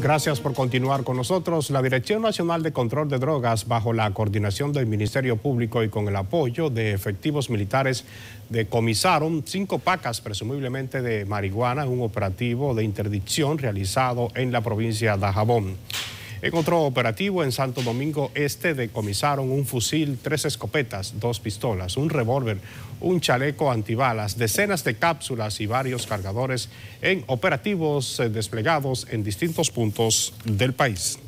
Gracias por continuar con nosotros. La Dirección Nacional de Control de Drogas, bajo la coordinación del Ministerio Público y con el apoyo de efectivos militares, decomisaron cinco pacas presumiblemente de marihuana en un operativo de interdicción realizado en la provincia de Jabón. En otro operativo en Santo Domingo Este decomisaron un fusil, tres escopetas, dos pistolas, un revólver, un chaleco antibalas, decenas de cápsulas y varios cargadores en operativos eh, desplegados en distintos puntos del país.